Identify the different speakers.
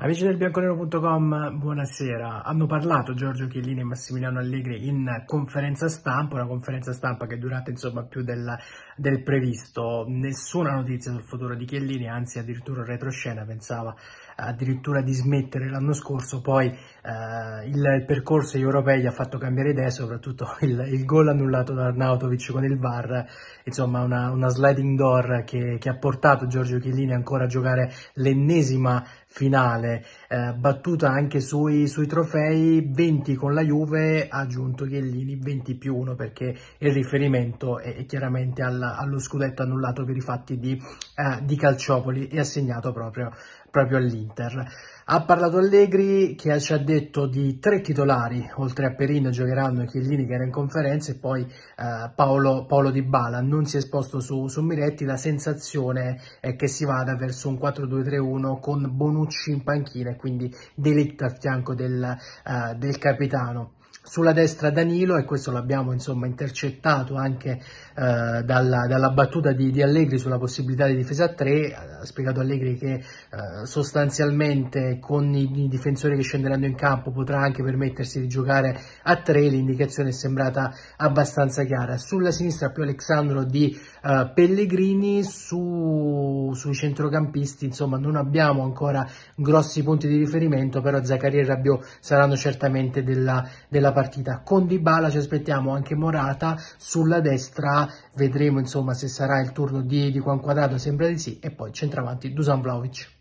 Speaker 1: Amici del bianconero.com, buonasera. Hanno parlato Giorgio Chiellini e Massimiliano Allegri in conferenza stampa, una conferenza stampa che è durata insomma più del, del previsto. Nessuna notizia sul futuro di Chiellini, anzi addirittura retroscena, pensava addirittura di smettere l'anno scorso, poi eh, il, il, percorso agli europei gli ha fatto cambiare idea, soprattutto il, il gol annullato da Arnautovic con il VAR, insomma una, una sliding door che, che ha portato Giorgio Chiellini ancora a giocare l'ennesima finale dire, eh, battuta anche sui, sui, trofei, 20 con la Juve, ha aggiunto Chiellini 20 più 1 perché il riferimento è, è chiaramente alla, allo scudetto annullato per i fatti di, eh, di Calciopoli e assegnato proprio proprio all'Inter. Ha parlato Allegri che ci ha detto di tre titolari, oltre a Perino giocheranno Chiellini che era in conferenza e poi eh, Paolo, Paolo Di Bala, non si è esposto su, su Miretti, la sensazione è che si vada verso un 4-2-3-1 con Bonucci in panchina e quindi Delitto a fianco del, eh, del capitano sulla destra Danilo e questo l'abbiamo insomma intercettato anche eh, dalla, dalla, battuta di, di, Allegri sulla possibilità di difesa a 3 ha spiegato Allegri che eh, sostanzialmente con i, i, difensori che scenderanno in campo potrà anche permettersi di giocare a 3 l'indicazione è sembrata abbastanza chiara sulla sinistra più Alexandro di eh, Pellegrini su, sui centrocampisti insomma non abbiamo ancora grossi punti di riferimento però Zaccaria e Rabiot saranno certamente della, della partita. Con Dybala ci aspettiamo anche Morata sulla destra, vedremo insomma se sarà il turno di, di Juan Quadrado, sembra di sì, e poi centravanti Dusan Vlaovic.